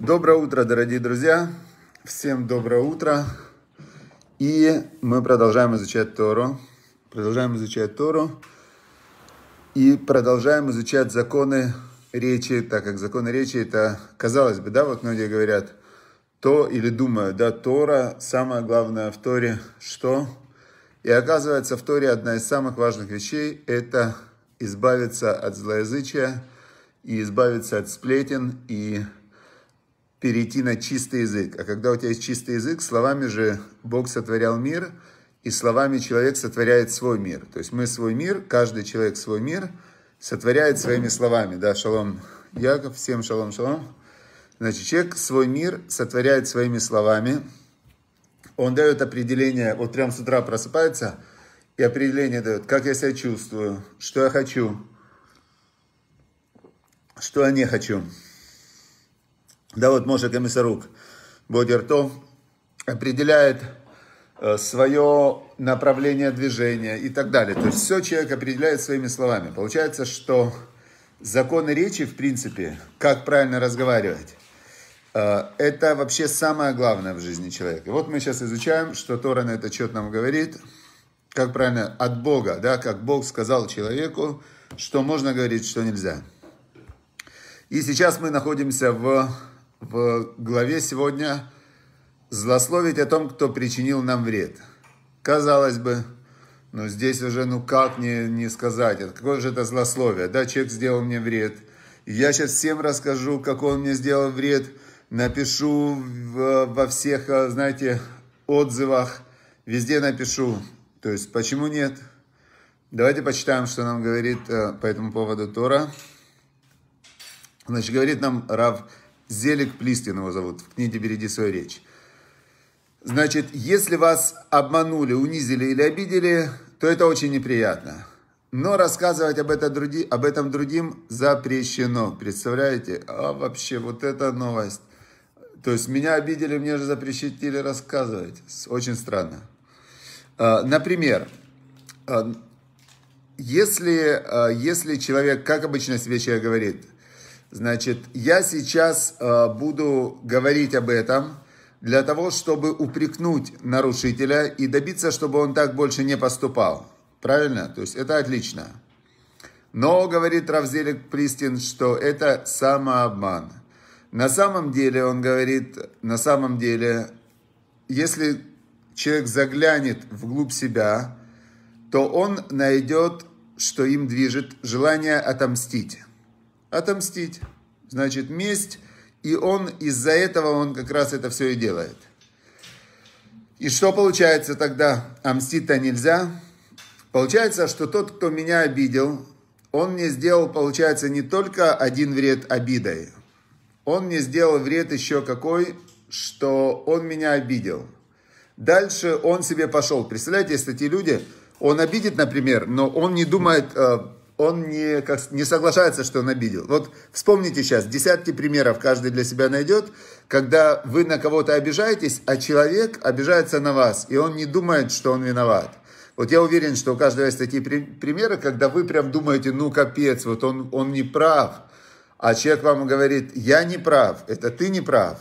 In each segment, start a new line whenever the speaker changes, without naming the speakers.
Доброе утро, дорогие друзья! Всем доброе утро! И мы продолжаем изучать Тору. Продолжаем изучать Тору. И продолжаем изучать законы речи, так как законы речи это, казалось бы, да, вот многие говорят, то или думаю, да, Тора, самое главное в Торе, что? И оказывается, в Торе одна из самых важных вещей – это избавиться от злоязычия и избавиться от сплетен и перейти на чистый язык. А когда у тебя есть чистый язык, словами же Бог сотворял мир, и словами человек сотворяет свой мир. То есть мы свой мир, каждый человек свой мир сотворяет своими словами. Да, шалом, Яков, всем шалом, шалом. Значит, человек свой мир сотворяет своими словами. Он дает определение, вот прям с утра просыпается, и определение дает, как я себя чувствую, что я хочу, что я не хочу. Да вот Моша Комиссарук Бодертов определяет э, свое направление движения и так далее. То есть все человек определяет своими словами. Получается, что законы речи, в принципе, как правильно разговаривать, э, это вообще самое главное в жизни человека. вот мы сейчас изучаем, что Тора на этот счет нам говорит, как правильно, от Бога, да, как Бог сказал человеку, что можно говорить, что нельзя. И сейчас мы находимся в в главе сегодня злословить о том, кто причинил нам вред. Казалось бы, но ну, здесь уже, ну как не, не сказать, это какое же это злословие, да, человек сделал мне вред. я сейчас всем расскажу, как он мне сделал вред, напишу в, во всех, э, знаете, отзывах, везде напишу. То есть, почему нет? Давайте почитаем, что нам говорит э, по этому поводу Тора. Значит, говорит нам Рав Зелик Плистин его зовут, в книге «Береги свою речь». Значит, если вас обманули, унизили или обидели, то это очень неприятно. Но рассказывать об, это други, об этом другим запрещено. Представляете? А вообще, вот это новость. То есть меня обидели, мне же запрещили рассказывать. Очень странно. А, например, а, если, а, если человек, как обычно себе человек говорит – Значит, я сейчас э, буду говорить об этом для того, чтобы упрекнуть нарушителя и добиться, чтобы он так больше не поступал. Правильно? То есть это отлично. Но, говорит Равзелик Пристин, что это самообман. На самом деле, он говорит, на самом деле, если человек заглянет вглубь себя, то он найдет, что им движет желание отомстить. Отомстить. Значит, месть. И он из-за этого, он как раз это все и делает. И что получается тогда? А мстить-то нельзя. Получается, что тот, кто меня обидел, он мне сделал, получается, не только один вред обидой. Он мне сделал вред еще какой, что он меня обидел. Дальше он себе пошел. Представляете, если эти люди, он обидит, например, но он не думает, э, он не, как, не соглашается, что он обидел. Вот вспомните сейчас, десятки примеров каждый для себя найдет, когда вы на кого-то обижаетесь, а человек обижается на вас, и он не думает, что он виноват. Вот я уверен, что у каждого есть такие примеры, когда вы прям думаете, ну капец, вот он, он не прав, а человек вам говорит, я не прав, это ты не прав.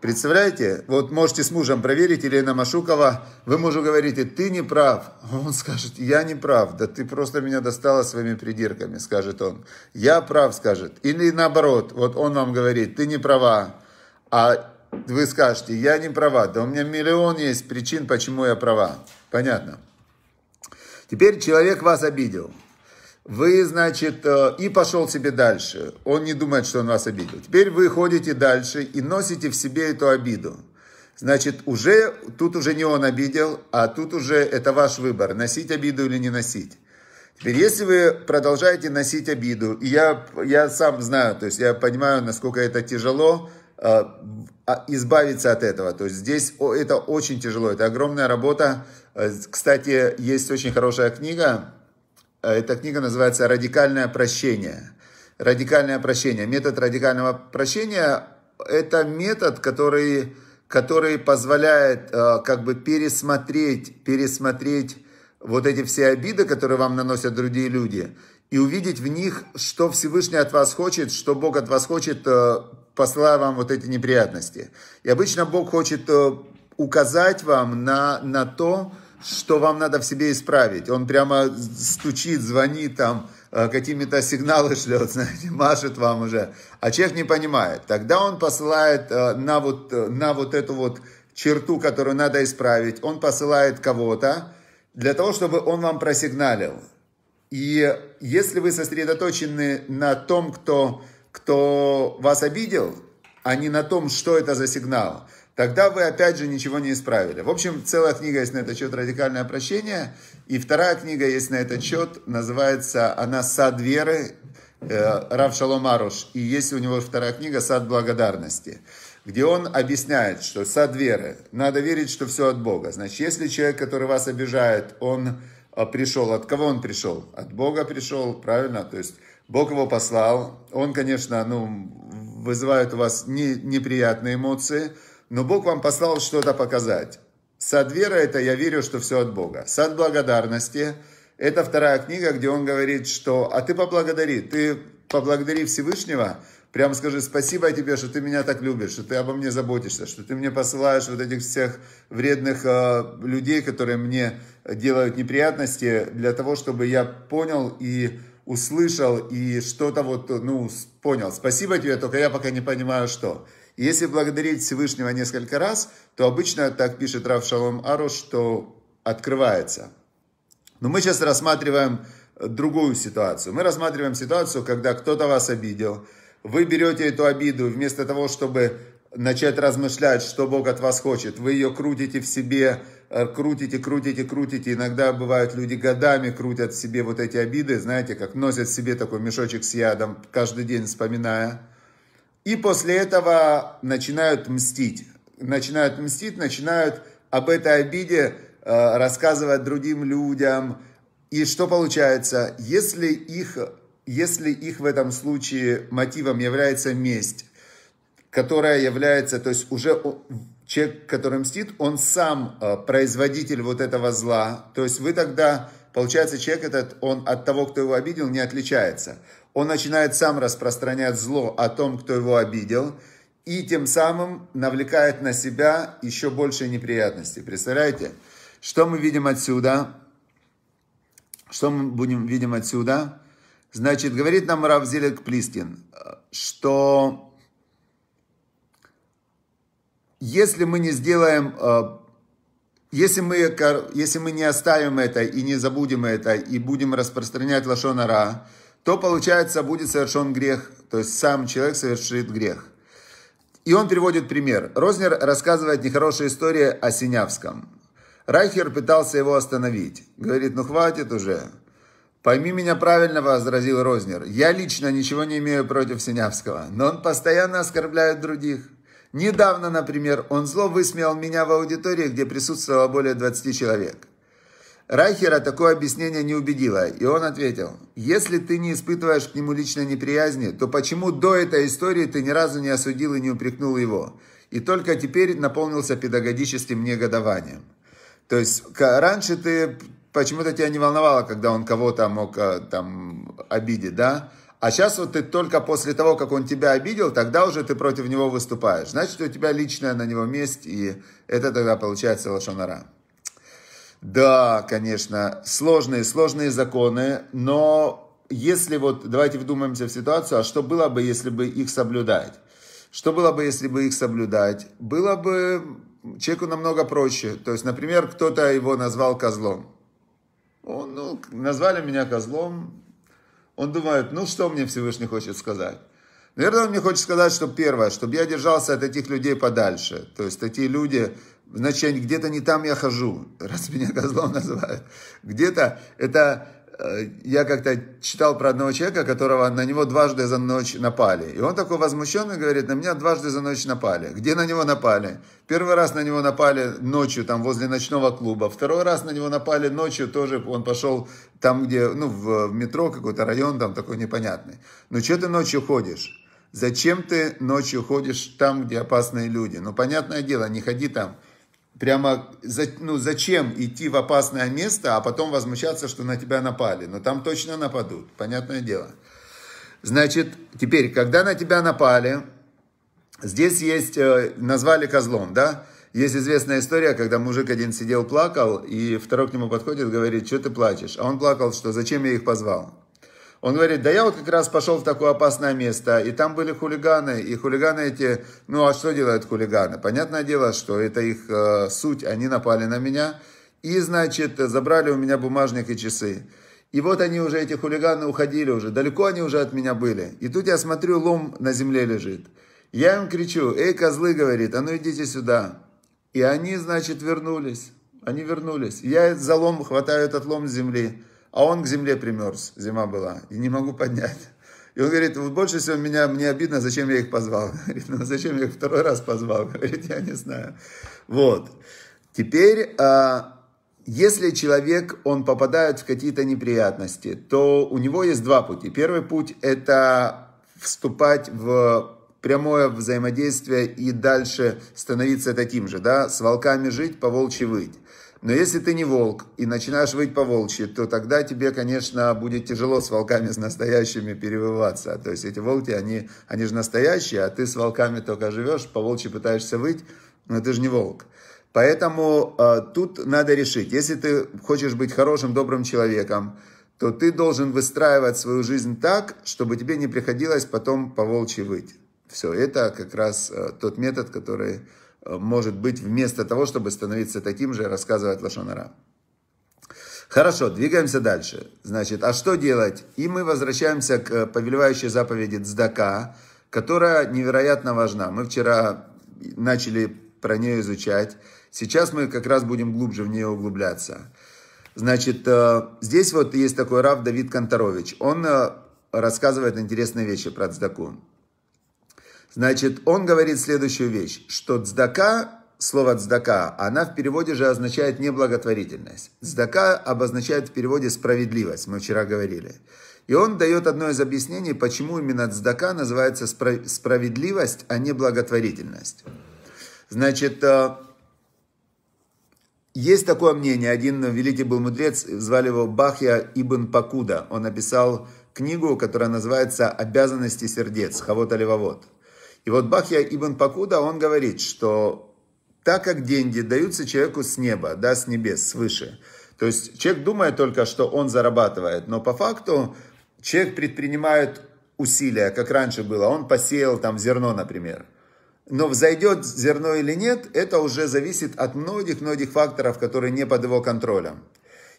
Представляете? Вот можете с мужем проверить, Елена Машукова, вы мужу говорите, ты не прав. Он скажет, я не прав, да ты просто меня достала своими придирками, скажет он. Я прав, скажет. Или наоборот, вот он вам говорит, ты не права, а вы скажете, я не права, да у меня миллион есть причин, почему я права. Понятно. Теперь человек вас обидел вы, значит, э, и пошел себе дальше. Он не думает, что он вас обидел. Теперь вы ходите дальше и носите в себе эту обиду. Значит, уже, тут уже не он обидел, а тут уже это ваш выбор, носить обиду или не носить. Теперь, если вы продолжаете носить обиду, и я, я сам знаю, то есть я понимаю, насколько это тяжело, э, а, избавиться от этого. То есть здесь это очень тяжело, это огромная работа. Э, кстати, есть очень хорошая книга, Э, эта книга называется «Радикальное прощение». Радикальное прощение. Метод радикального прощения – это метод, который, который позволяет э, как бы пересмотреть, пересмотреть вот эти все обиды, которые вам наносят другие люди, и увидеть в них, что Всевышний от вас хочет, что Бог от вас хочет, э, посылая вам вот эти неприятности. И обычно Бог хочет указать вам на, на то, что вам надо в себе исправить. Он прямо стучит, звонит там, э, какими-то сигналы шлет, знаете, машет вам уже. А человек не понимает. Тогда он посылает э, на вот, э, на вот эту вот черту, которую надо исправить, он посылает кого-то для того, чтобы он вам просигналил. И если вы сосредоточены на том, кто, кто вас обидел, а не на том, что это за сигнал – тогда вы опять же ничего не исправили. В общем, целая книга есть на этот счет «Радикальное прощение», и вторая книга есть на этот счет, называется она «Сад веры», э, Рав Шалом Аруш, и есть у него вторая книга «Сад благодарности», где он объясняет, что сад веры, надо верить, что все от Бога. Значит, если человек, который вас обижает, он э, пришел, от кого он пришел? От Бога пришел, правильно? То есть Бог его послал, он, конечно, ну, вызывает у вас не, неприятные эмоции – но Бог вам послал что-то показать. Сад веры – это «Я верю, что все от Бога». Сад благодарности – это вторая книга, где он говорит, что «А ты поблагодари, ты поблагодари Всевышнего, прямо скажи спасибо тебе, что ты меня так любишь, что ты обо мне заботишься, что ты мне посылаешь вот этих всех вредных э, людей, которые мне делают неприятности, для того, чтобы я понял и услышал и что-то вот, ну, понял. Спасибо тебе, только я пока не понимаю, что если благодарить Всевышнего несколько раз, то обычно, так пишет Рав Шалом Ару, что открывается. Но мы сейчас рассматриваем другую ситуацию. Мы рассматриваем ситуацию, когда кто-то вас обидел. Вы берете эту обиду, вместо того, чтобы начать размышлять, что Бог от вас хочет. Вы ее крутите в себе, э, крутите, крутите, крутите. Иногда бывают люди годами крутят в себе вот эти обиды, знаете, как носят себе такой мешочек с ядом, каждый день вспоминая. И после этого начинают мстить. Начинают мстить, начинают об этой обиде э, рассказывать другим людям. И что получается? Если их, если их в этом случае мотивом является месть, которая является, то есть уже человек, который мстит, он сам э, производитель вот этого зла. То есть вы тогда, получается, человек этот, он от того, кто его обидел, не отличается он начинает сам распространять зло о том, кто его обидел, и тем самым навлекает на себя еще больше неприятностей. Представляете? Что мы видим отсюда? Что мы будем видим отсюда? Значит, говорит нам Равзилек Плискин, что если мы не сделаем, э, если мы, если мы не оставим это и не забудем это, и будем распространять лошонара, то, получается, будет совершен грех, то есть сам человек совершит грех. И он приводит пример. Рознер рассказывает нехорошую историю о Синявском. Райхер пытался его остановить. Говорит, ну хватит уже. «Пойми меня правильно», – возразил Рознер. «Я лично ничего не имею против Синявского, но он постоянно оскорбляет других. Недавно, например, он зло высмеял меня в аудитории, где присутствовало более 20 человек. Райхера такое объяснение не убедило, и он ответил, «Если ты не испытываешь к нему личной неприязни, то почему до этой истории ты ни разу не осудил и не упрекнул его?» И только теперь наполнился педагогическим негодованием. То есть раньше ты почему-то тебя не волновало, когда он кого-то мог э, там обидеть, да? А сейчас вот ты только после того, как он тебя обидел, тогда уже ты против него выступаешь. Значит, у тебя личная на него месть, и это тогда получается лошонара. Да, конечно, сложные, сложные законы, но если вот, давайте вдумаемся в ситуацию, а что было бы, если бы их соблюдать? Что было бы, если бы их соблюдать? Было бы человеку намного проще. То есть, например, кто-то его назвал козлом. Он, ну, назвали меня козлом. Он думает, ну что мне Всевышний хочет сказать? Наверное, он мне хочет сказать, что первое, чтобы я держался от этих людей подальше. То есть такие люди, значит, где-то не там я хожу, раз меня козлом называют. Где-то это э, я как-то читал про одного человека, которого на него дважды за ночь напали. И он такой возмущенный говорит, на меня дважды за ночь напали. Где на него напали? Первый раз на него напали ночью, там, возле ночного клуба. Второй раз на него напали ночью, тоже он пошел там, где, ну, в, метро какой-то район, там такой непонятный. Ну, что ты ночью ходишь? Зачем ты ночью ходишь там, где опасные люди? Ну, понятное дело, не ходи там прямо ну, зачем идти в опасное место, а потом возмущаться, что на тебя напали. Но ну, там точно нападут, понятное дело. Значит, теперь, когда на тебя напали, здесь есть, э, назвали козлом, да? Есть известная история, когда мужик один сидел, плакал, и второй к нему подходит, говорит, что ты плачешь? А он плакал, что зачем я их позвал? Он говорит, да я вот как раз пошел в такое опасное место, и там были хулиганы, и хулиганы эти, ну а что делают хулиганы? Понятное дело, что это их э, суть, они напали на меня, и, значит, забрали у меня бумажник и часы. И вот они уже, эти хулиганы, уходили уже, далеко они уже от меня были. И тут я смотрю, лом на земле лежит. Я им кричу, эй, козлы, говорит, а ну идите сюда. И они, значит, вернулись. Они вернулись. Я за лом хватаю этот лом с земли а он к земле примерз, зима была, и не могу поднять. И он говорит, вот больше всего меня, мне обидно, зачем я их позвал. Говорит, ну зачем я их второй раз позвал? Говорит, я не знаю. Вот. Теперь, а, если человек, он попадает в какие-то неприятности, то у него есть два пути. Первый путь – это вступать в прямое взаимодействие и дальше становиться таким же, да, с волками жить, по волчьи выть. Но если ты не волк и начинаешь выть по волчьи, то тогда тебе, конечно, будет тяжело с волками, с настоящими перевываться. То есть эти волки, они, они же настоящие, а ты с волками только живешь, по волчьи пытаешься выть, но ты же не волк. Поэтому э, тут надо решить, если ты хочешь быть хорошим, добрым человеком, то ты должен выстраивать свою жизнь так, чтобы тебе не приходилось потом по волчьи выть. Все, это как раз э, тот метод, который Э, может быть, вместо того, чтобы становиться таким же, рассказывать Лошонара. Хорошо, двигаемся дальше. Значит, а что делать? И мы возвращаемся к повелевающей заповеди Цдака, которая невероятно важна. Мы вчера начали про нее изучать. Сейчас мы как раз будем глубже в нее углубляться. Значит, э, здесь вот есть такой Рав Давид Конторович. Он э, рассказывает интересные вещи про Цдаку. Значит, он говорит следующую вещь, что цдака, слово цдака, она в переводе же означает неблаготворительность. Цдака обозначает в переводе справедливость, мы вчера говорили. И он дает одно из объяснений, почему именно цдака называется справедливость, а не благотворительность. Значит, э, есть такое мнение, один великий был мудрец, звали его Бахья Ибн Пакуда. Он написал книгу, которая называется «Обязанности сердец», Хавот Оливавод. И вот Бахья Ибн Пакуда, он говорит, что так как деньги даются человеку с неба, да, с небес, свыше, то есть человек думает только, что он зарабатывает, но по факту человек предпринимает усилия, как раньше было, он посеял там зерно, например, но взойдет зерно или нет, это уже зависит от многих-многих факторов, которые не под его контролем.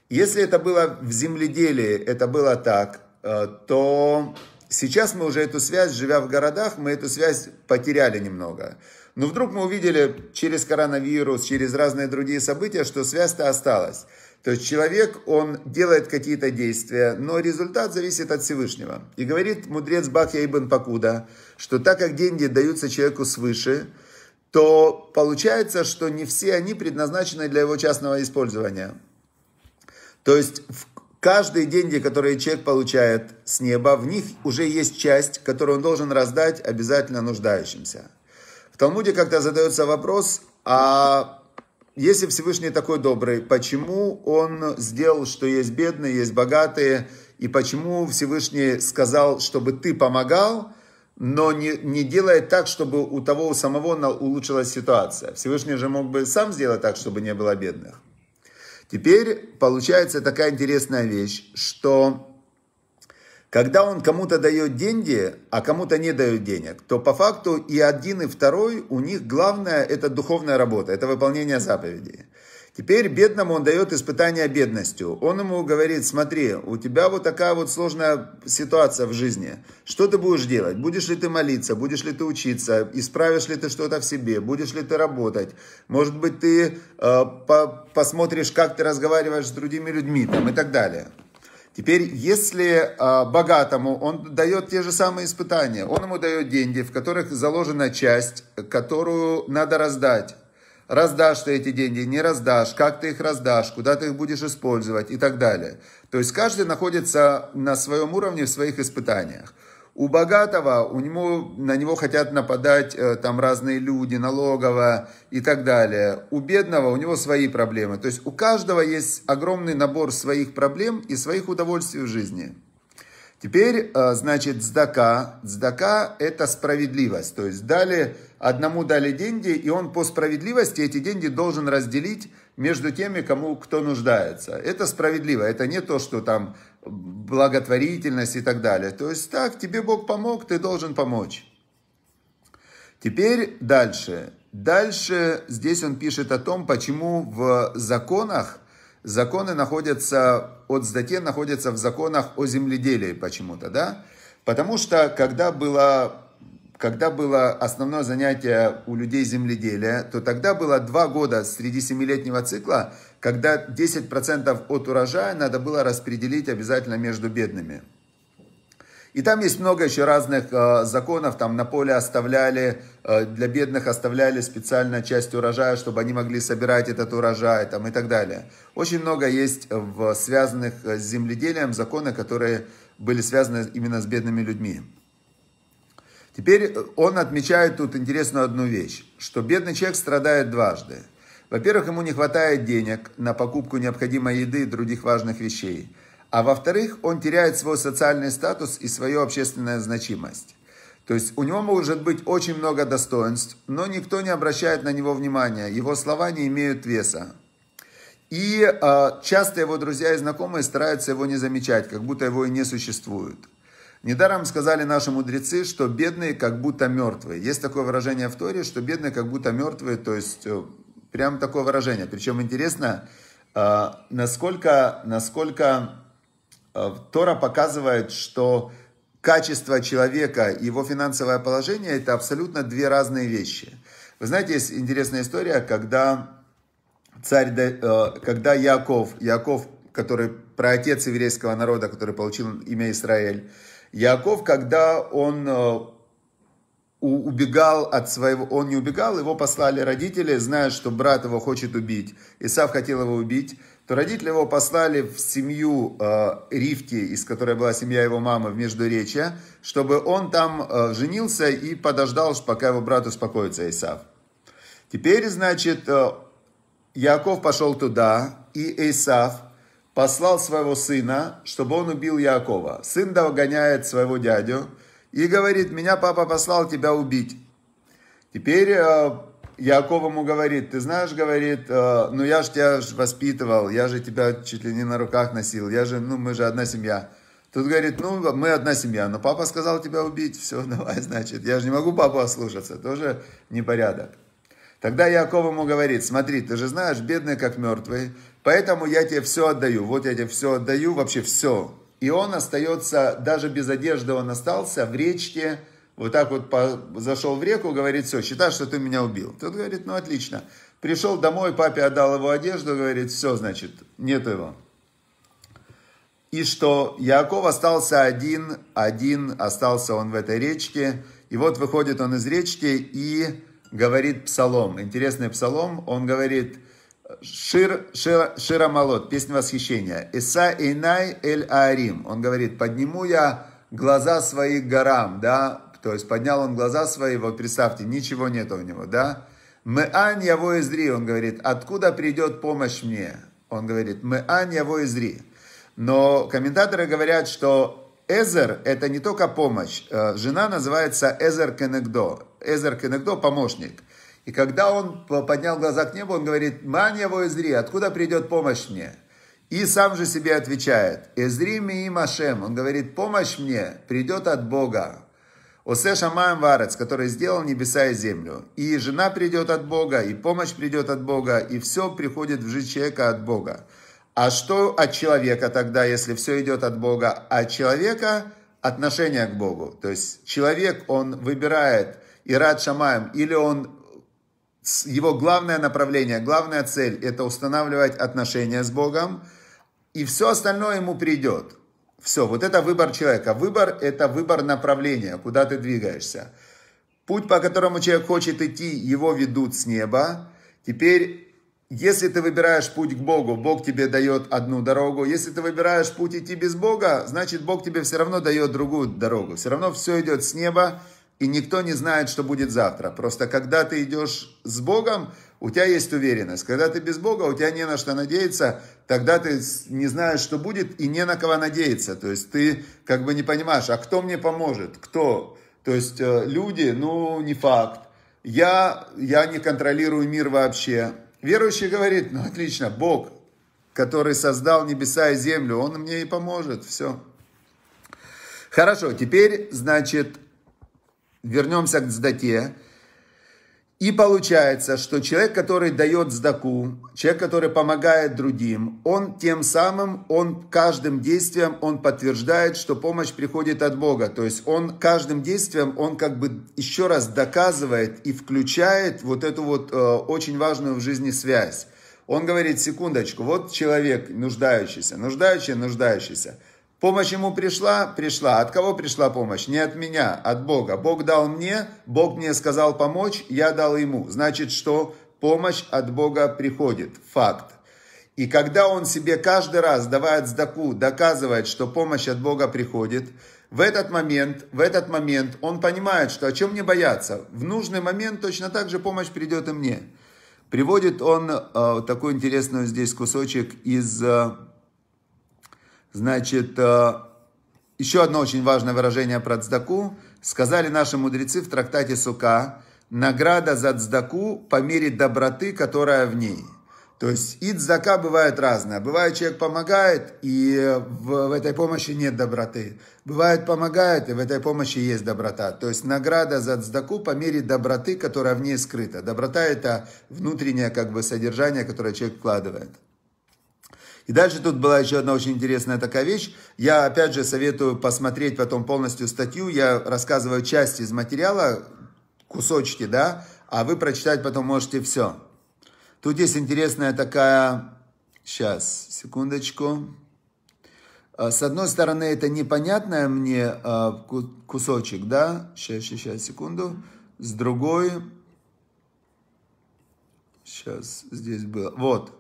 Если это было в земледелии, это было так, э, то Сейчас мы уже эту связь, живя в городах, мы эту связь потеряли немного. Но вдруг мы увидели через коронавирус, через разные другие события, что связь-то осталась. То есть человек, он делает какие-то действия, но результат зависит от Всевышнего. И говорит мудрец Бахья Ибн Пакуда, что так как деньги даются человеку свыше, то получается, что не все они предназначены для его частного использования. То есть в Каждые деньги, которые человек получает с неба, в них уже есть часть, которую он должен раздать обязательно нуждающимся. В Талмуде как-то задается вопрос, а если Всевышний такой добрый, почему он сделал, что есть бедные, есть богатые, и почему Всевышний сказал, чтобы ты помогал, но не, не делает так, чтобы у того у самого улучшилась ситуация. Всевышний же мог бы сам сделать так, чтобы не было бедных. Теперь получается такая интересная вещь, что когда он кому-то дает деньги, а кому-то не дает денег, то по факту и один, и второй, у них главное это духовная работа, это выполнение заповедей. Теперь бедному он дает испытание бедностью. Он ему говорит, смотри, у тебя вот такая вот сложная ситуация в жизни. Что ты будешь делать? Будешь ли ты молиться? Будешь ли ты учиться? Исправишь ли ты что-то в себе? Будешь ли ты работать? Может быть, ты э, по посмотришь, как ты разговариваешь с другими людьми там, и так далее. Теперь, если э, богатому он дает те же самые испытания, он ему дает деньги, в которых заложена часть, которую надо раздать Раздашь ты эти деньги, не раздашь, как ты их раздашь, куда ты их будешь использовать и так далее. То есть каждый находится на своем уровне в своих испытаниях. У богатого, у него, на него хотят нападать э, там разные люди, налогово и так далее. У бедного у него свои проблемы. То есть у каждого есть огромный набор своих проблем и своих удовольствий в жизни. Теперь, э, значит, здака, здака – это справедливость. То есть дали, одному дали деньги, и он по справедливости эти деньги должен разделить между теми, кому кто нуждается. Это справедливо. Это не то, что там благотворительность и так далее. То есть так, тебе Бог помог, ты должен помочь. Теперь дальше. Дальше здесь он пишет о том, почему в законах – Законы находятся, от сдате находятся в законах о земледелии почему-то, да? Потому что когда было, когда было основное занятие у людей земледелия, то тогда было два года среди семилетнего цикла, когда 10% от урожая надо было распределить обязательно между бедными. И там есть много еще разных э, законов, там на поле оставляли, э, для бедных оставляли специальную часть урожая, чтобы они могли собирать этот урожай там, и так далее. Очень много есть в связанных э, с земледелием законы, которые были связаны именно с бедными людьми. Теперь э, он отмечает тут интересную одну вещь, что бедный человек страдает дважды. Во-первых, ему не хватает денег на покупку необходимой еды и других важных вещей – а во-вторых, он теряет свой социальный статус и свою общественную значимость. То есть у него может быть очень много достоинств, но никто не обращает на него внимания, его слова не имеют веса. И э, часто его друзья и знакомые стараются его не замечать, как будто его и не существует. Недаром сказали наши мудрецы, что бедные как будто мертвые. Есть такое выражение в Торе, что бедные как будто мертвые, то есть э, прям такое выражение. Причем интересно, э, насколько, насколько Э, Тора показывает, что качество человека и его финансовое положение – это абсолютно две разные вещи. Вы знаете, есть интересная история, когда царь, э, когда Яков, Яков, который про отец еврейского народа, который получил имя Израиль, Яков, когда он э, убегал от своего, он не убегал, его послали родители, зная, что брат его хочет убить. Исав хотел его убить то родители его послали в семью э, Ривки, из которой была семья его мамы в Междуречье, чтобы он там э, женился и подождал, пока его брат успокоится, Исав. Теперь, значит, э, Яков пошел туда, и Исав послал своего сына, чтобы он убил Якова. Сын догоняет своего дядю и говорит, меня папа послал тебя убить. Теперь э, Яков ему говорит, ты знаешь, говорит, э, ну я же тебя воспитывал, я же тебя чуть ли не на руках носил, я же, ну мы же одна семья. Тут говорит, ну мы одна семья, но папа сказал тебя убить, все, давай, значит, я же не могу папу ослушаться, тоже непорядок. Тогда Яков ему говорит, смотри, ты же знаешь, бедный как мертвый, поэтому я тебе все отдаю, вот я тебе все отдаю, вообще все. И он остается, даже без одежды он остался в речке, вот так вот по, зашел в реку, говорит, все, считай, что ты меня убил. Тот говорит, ну отлично. Пришел домой, папе отдал его одежду, говорит, все, значит, нет его. И что Яков остался один, один остался он в этой речке. И вот выходит он из речки и говорит псалом. Интересный псалом, он говорит, Шир, шир, Шира песня восхищения. Иса Инай Эль Аарим. Он говорит, подниму я глаза свои к горам, да, то есть поднял он глаза своего, представьте, ничего нет у него, да? Мы «Мэан яво изри», он говорит, «откуда придет помощь мне?» Он говорит, мы «мэан яво изри». Но комментаторы говорят, что Эзер – это не только помощь. Э, жена называется Эзер Кенегдо. Эзер Кенегдо – помощник. И когда он поднял глаза к небу, он говорит, «Ман его Эзри, откуда придет помощь мне?» И сам же себе отвечает, «Эзри ми и машем». Он говорит, «Помощь мне придет от Бога». Осе Шамаем Варец, который сделал небеса и землю. И жена придет от Бога, и помощь придет от Бога, и все приходит в жизнь человека от Бога. А что от человека тогда, если все идет от Бога? От человека отношение к Богу. То есть человек, он выбирает и рад Шамаем, или он его главное направление, главная цель – это устанавливать отношения с Богом, и все остальное ему придет. Все, вот это выбор человека. Выбор – это выбор направления, куда ты двигаешься. Путь, по которому человек хочет идти, его ведут с неба. Теперь если ты выбираешь путь к Богу, Бог тебе дает одну дорогу. Если ты выбираешь путь идти без Бога, значит Бог тебе все равно дает другую дорогу. Все равно все идет с неба, и никто не знает, что будет завтра. Просто когда ты идешь с Богом, у тебя есть уверенность. Когда ты без Бога, у тебя не на что надеяться, тогда ты не знаешь, что будет, и не на кого надеяться. То есть ты как бы не понимаешь, а кто мне поможет, кто? То есть э, люди, ну, не факт. Я, я не контролирую мир вообще. Верующий говорит, ну, отлично, Бог, который создал небеса и землю, он мне и поможет, все. Хорошо, теперь, значит, Вернемся к сдате. И получается, что человек, который дает сдаку, человек, который помогает другим, он тем самым, он каждым действием, он подтверждает, что помощь приходит от Бога. То есть он каждым действием, он как бы еще раз доказывает и включает вот эту вот э, очень важную в жизни связь. Он говорит, секундочку, вот человек нуждающийся, нуждающий, нуждающийся – Помощь ему пришла? Пришла. От кого пришла помощь? Не от меня, от Бога. Бог дал мне, Бог мне сказал помочь, я дал ему. Значит, что помощь от Бога приходит. Факт. И когда он себе каждый раз, давая сдаку, доказывает, что помощь от Бога приходит, в этот момент, в этот момент он понимает, что о чем мне бояться. В нужный момент точно так же помощь придет и мне. Приводит он э, такой интересный здесь кусочек из э, Значит, э, еще одно очень важное выражение про цдаку. Сказали наши мудрецы в трактате Сука, награда за цдаку по мере доброты, которая в ней. То есть и цдака бывает разное. Бывает, человек помогает, и в, в этой помощи нет доброты. Бывает, помогает, и в этой помощи есть доброта. То есть награда за цдаку по мере доброты, которая в ней скрыта. Доброта – это внутреннее как бы, содержание, которое человек вкладывает. И дальше тут была еще одна очень интересная такая вещь. Я, опять же, советую посмотреть потом полностью статью. Я рассказываю части из материала, кусочки, да, а вы прочитать потом можете все. Тут есть интересная такая... Сейчас, секундочку. А, с одной стороны, это непонятное мне а, кусочек, да? Сейчас, сейчас, сейчас, секунду. С другой... Сейчас, здесь было... Вот.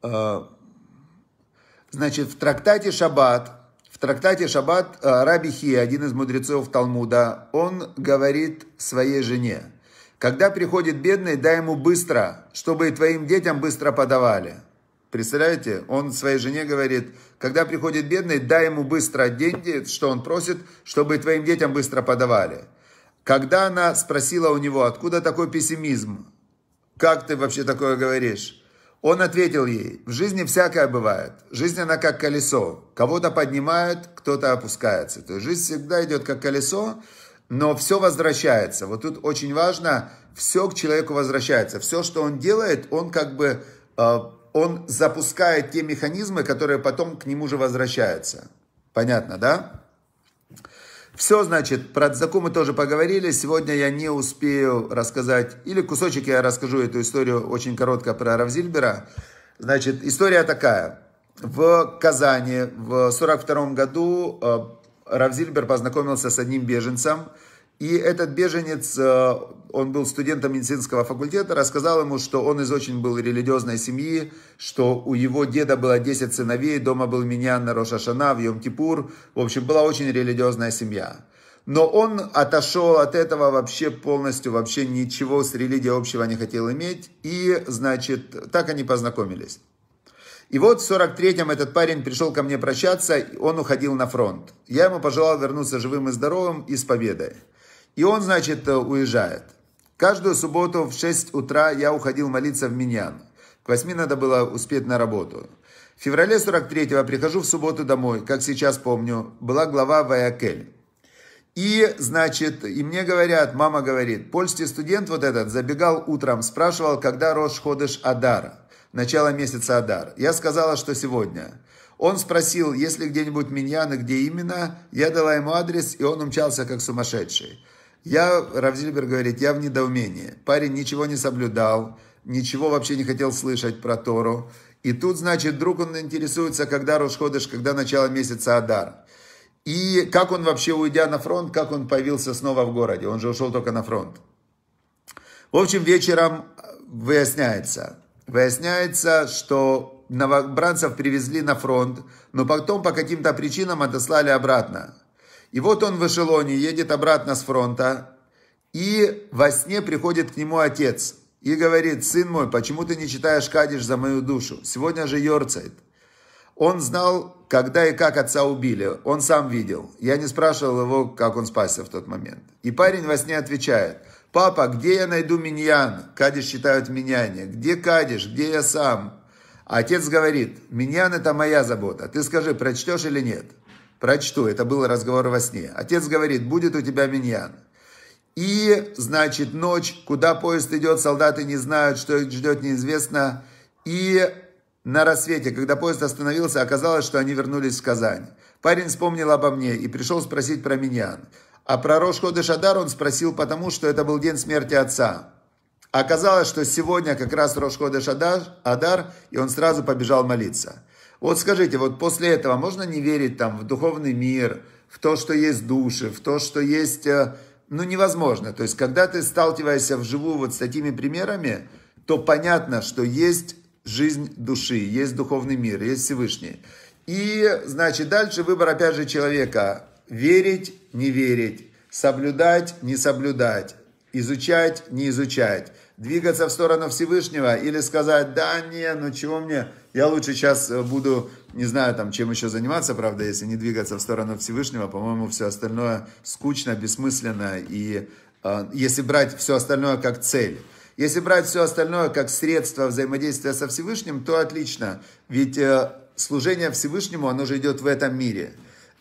А, Значит, в трактате «Шаббат», в трактате «Шаббат» э, Раби Хи, один из мудрецов Талмуда, он говорит своей жене, «Когда приходит бедный, дай ему быстро, чтобы и твоим детям быстро подавали». Представляете, он своей жене говорит, когда приходит бедный, дай ему быстро деньги, что он просит, чтобы и твоим детям быстро подавали. Когда она спросила у него, откуда такой пессимизм, как ты вообще такое говоришь, он ответил ей, в жизни всякое бывает. Жизнь она как колесо. Кого-то поднимают, кто-то опускается. То есть жизнь всегда идет как колесо, но все возвращается. Вот тут очень важно, все к человеку возвращается. Все, что он делает, он как бы, э, он запускает те механизмы, которые потом к нему же возвращаются. Понятно, да? Все, значит, про Дзаку мы тоже поговорили. Сегодня я не успею рассказать, или кусочек я расскажу эту историю очень коротко про Равзильбера. Значит, история такая. В Казани в 1942 году э, Равзильбер познакомился с одним беженцем, и этот беженец, э, он был студентом медицинского факультета, рассказал ему, что он из очень был религиозной семьи, что у его деда было 10 сыновей, дома был миньян на Рошашана, в Йом-Кипур. В общем, была очень религиозная семья. Но он отошел от этого вообще полностью, вообще ничего с религией общего не хотел иметь. И, значит, так они познакомились. И вот в 43-м этот парень пришел ко мне прощаться, он уходил на фронт. Я ему пожелал вернуться живым и здоровым и с победой. И он, значит, э, уезжает. Каждую субботу в 6 утра я уходил молиться в Миньян. К 8 надо было успеть на работу. В феврале 43-го прихожу в субботу домой, как сейчас помню, была глава Ваякель. И, значит, и мне говорят, мама говорит, польский студент вот этот забегал утром, спрашивал, когда Рош Ходыш Адар, начало месяца Адар. Я сказала, что сегодня. Он спросил, есть ли где-нибудь миньяны, где именно. Я дала ему адрес, и он умчался как сумасшедший. Я, Равзильбер говорит, я в недоумении. Парень ничего не соблюдал, ничего вообще не хотел слышать про Тору. И тут, значит, вдруг он интересуется, когда Рошходыш, когда начало месяца Адар. И как он вообще, уйдя на фронт, как он появился снова в городе? Он же ушел только на фронт. В общем, вечером выясняется, выясняется, что новобранцев привезли на фронт, но потом по каким-то причинам отослали обратно. И вот он в эшелоне едет обратно с фронта, и во сне приходит к нему отец и говорит, «Сын мой, почему ты не читаешь Кадиш за мою душу? Сегодня же Йорцайт». Он знал, когда и как отца убили. Он сам видел. Я не спрашивал его, как он спасся в тот момент. И парень во сне отвечает, «Папа, где я найду миньян?» Кадиш читают миньяне. «Где Кадиш? Где я сам?» А отец говорит, «Миньян – это моя забота. Ты скажи, прочтешь или нет?» Прочту, это был разговор во сне. Отец говорит, будет у тебя миньян. И, значит, ночь, куда поезд идет, солдаты не знают, что их ждет, неизвестно. И на рассвете, когда поезд остановился, оказалось, что они вернулись в Казань. Парень вспомнил обо мне и пришел спросить про миньян. А про Рош Ходыш он спросил потому, что это был день смерти отца. Оказалось, что сегодня как раз Рош Ходыш Адар, и он сразу побежал молиться. Вот скажите, вот после этого можно не верить там в духовный мир, в то, что есть души, в то, что есть... Э, ну, невозможно. То есть, когда ты сталкиваешься вживую вот с такими примерами, то понятно, что есть жизнь души, есть духовный мир, есть Всевышний. И, значит, дальше выбор, опять же, человека. Верить, не верить, соблюдать, не соблюдать, изучать, не изучать, двигаться в сторону Всевышнего или сказать, да, не, ну чего мне, я лучше сейчас э, буду, не знаю, там, чем еще заниматься, правда, если не двигаться в сторону Всевышнего, по-моему, все остальное скучно, бессмысленно, и э, если брать все остальное как цель. Если брать все остальное как средство взаимодействия со Всевышним, то отлично, ведь э, служение Всевышнему, оно же идет в этом мире.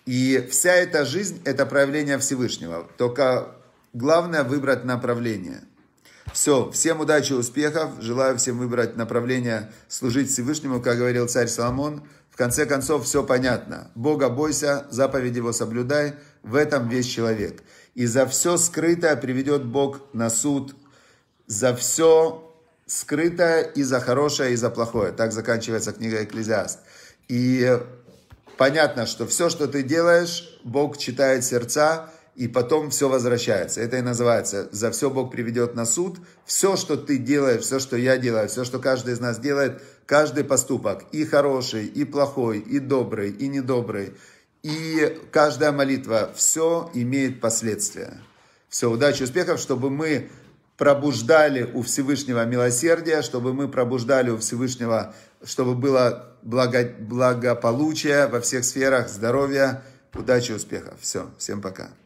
И вся эта жизнь – это проявление Всевышнего, только главное выбрать направление – все, всем удачи, успехов. Желаю всем выбрать направление служить Всевышнему, как говорил царь Соломон. В конце концов, все понятно. Бога бойся, заповедь его соблюдай, в этом весь человек. И за все скрытое приведет Бог на суд, за все скрытое и за хорошее, и за плохое. Так заканчивается книга «Экклезиаст». И понятно, что все, что ты делаешь, Бог читает сердца, и потом все возвращается. Это и называется «За все Бог приведет на суд». Все, что ты делаешь, все, что я делаю, все, что каждый из нас делает, каждый поступок, и хороший, и плохой, и добрый, и недобрый, и каждая молитва, все имеет последствия. Все, удачи, успехов, чтобы мы пробуждали у Всевышнего милосердия, чтобы мы пробуждали у Всевышнего, чтобы было благо, благополучие во всех сферах, здоровья, удачи, успехов. Все, всем пока.